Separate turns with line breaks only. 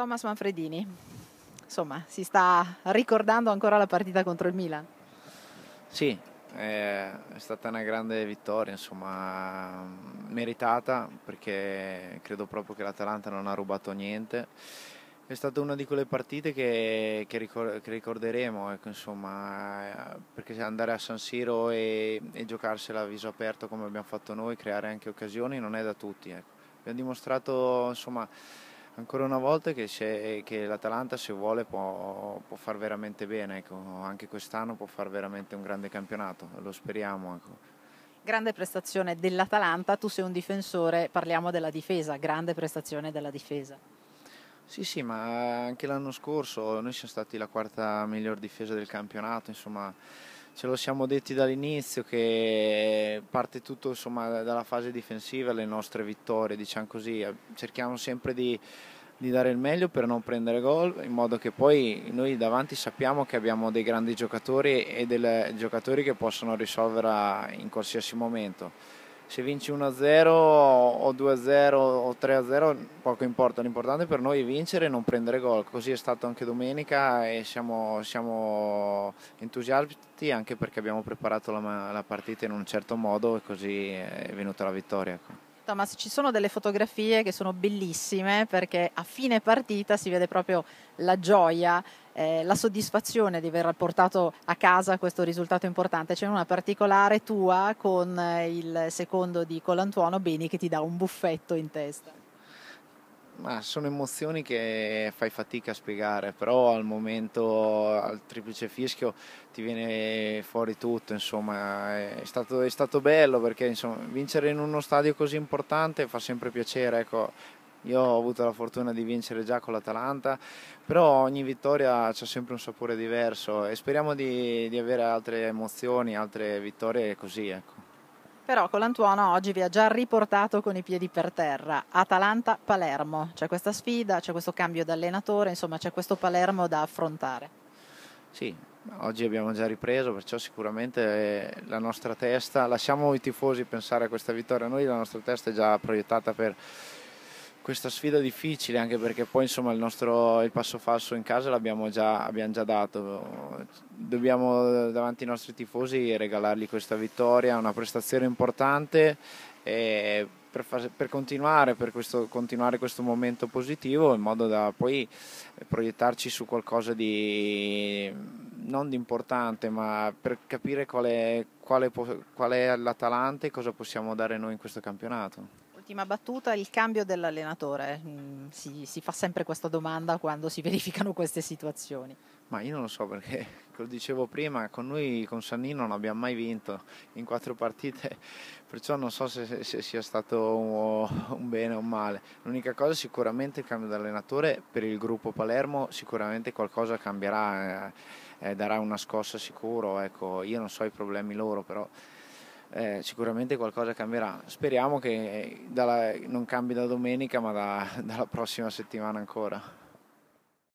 Thomas Manfredini, insomma, si sta ricordando ancora la partita contro il Milan.
Sì, è stata una grande vittoria, insomma, meritata perché credo proprio che l'Atalanta non ha rubato niente. È stata una di quelle partite che, che, ricor- che ricorderemo, ecco, insomma, perché andare a San Siro e, e, giocarsela a viso aperto come abbiamo fatto noi, creare anche occasioni, non è da tutti. Ecco. Abbiamo dimostrato, insomma, ancora una volta che, se, che l'Atalanta se vuole può, può far veramente bene, ecco. anche quest'anno può fare veramente un grande campionato, lo speriamo. Ecco
grande prestazione dell'Atalanta, tu sei un difensore, parliamo della difesa, grande prestazione della difesa.
Sì, sì, ma anche l'anno scorso noi siamo stati la quarta miglior difesa del campionato, insomma ce lo siamo detti dall'inizio che parte tutto insomma, dalla fase difensiva, le nostre vittorie, diciamo così, eh, cerchiamo sempre di, di dare il meglio per non prendere gol, in modo che poi noi davanti sappiamo che abbiamo dei grandi giocatori e dei giocatori che possono risolvere in qualsiasi momento se vinci 1-0 o 2-0 o 3-0 poco importa, l'importante per noi è vincere e non prendere gol, così è stato anche domenica e siamo, siamo entusiasti anche perché abbiamo preparato la, la, partita in un certo modo e così è venuta la vittoria. Ecco.
Thomas, ci sono delle fotografie che sono bellissime perché a fine partita si vede proprio la gioia eh, la soddisfazione di aver portato a casa questo risultato importante. C'è una particolare tua con eh, il secondo di Colantuono Beni che ti dà un buffetto in testa.
Ma sono emozioni che fai fatica a spiegare, però al momento al triplice fischio ti viene fuori tutto, insomma è stato, è stato bello perché insomma, vincere in uno stadio così importante fa sempre piacere, ecco. Io ho avuto la fortuna di vincere già con l'Atalanta, però ogni vittoria ha sempre un sapore diverso e speriamo di, di avere altre emozioni, altre vittorie così. Ecco.
Però l'Antuono oggi vi ha già riportato con i piedi per terra. Atalanta-Palermo, c'è questa sfida, c'è questo cambio di allenatore, insomma c'è questo Palermo da affrontare.
Sì, oggi abbiamo già ripreso, perciò sicuramente eh, la nostra testa, lasciamo i tifosi pensare a questa vittoria, noi la nostra testa è già proiettata per questa sfida difficile anche perché poi insomma il nostro il passo falso in casa l'abbiamo già, abbiamo già dato dobbiamo davanti ai nostri tifosi regalargli questa vittoria una prestazione importante e per, per, continuare, per questo, continuare questo momento positivo in modo da poi proiettarci su qualcosa di non di importante ma per capire qual è, qual è, qual è l'Atalanta e cosa possiamo dare noi in questo campionato.
Ultima battuta, il cambio dell'allenatore. Mm, si, si, fa sempre questa domanda quando si verificano queste situazioni.
Ma io non lo so perché, come dicevo prima, con noi, con Sannino, non abbiamo mai vinto in quattro partite, perciò non so se, se sia stato un, un bene o un male. L'unica cosa è sicuramente il cambio dell'allenatore per il gruppo Palermo, sicuramente qualcosa cambierà, eh, eh, darà una scossa sicuro. Ecco, io non so i problemi loro, però eh, sicuramente qualcosa cambierà. Speriamo che eh, dalla, non cambi da domenica, ma da, dalla prossima settimana ancora.